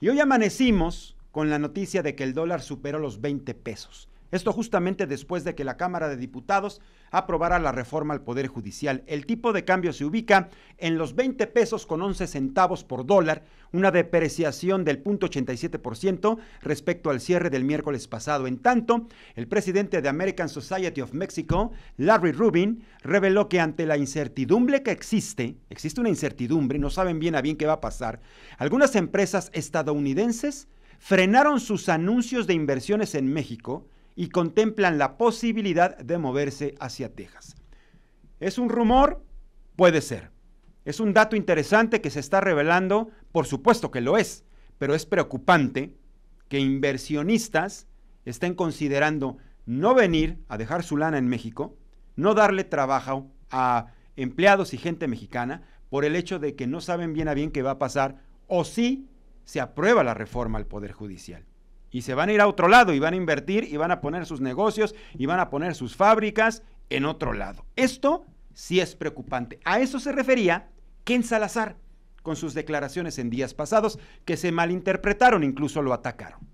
Y hoy amanecimos con la noticia de que el dólar superó los 20 pesos. Esto justamente después de que la Cámara de Diputados aprobara la reforma al Poder Judicial. El tipo de cambio se ubica en los 20 pesos con 11 centavos por dólar, una depreciación del 0.87% respecto al cierre del miércoles pasado. En tanto, el presidente de American Society of Mexico, Larry Rubin, reveló que ante la incertidumbre que existe, existe una incertidumbre, no saben bien a bien qué va a pasar, algunas empresas estadounidenses frenaron sus anuncios de inversiones en México, y contemplan la posibilidad de moverse hacia Texas. ¿Es un rumor? Puede ser. Es un dato interesante que se está revelando, por supuesto que lo es, pero es preocupante que inversionistas estén considerando no venir a dejar su lana en México, no darle trabajo a empleados y gente mexicana por el hecho de que no saben bien a bien qué va a pasar o si se aprueba la reforma al Poder Judicial y se van a ir a otro lado y van a invertir y van a poner sus negocios y van a poner sus fábricas en otro lado. Esto sí es preocupante. A eso se refería Ken Salazar con sus declaraciones en días pasados que se malinterpretaron, incluso lo atacaron.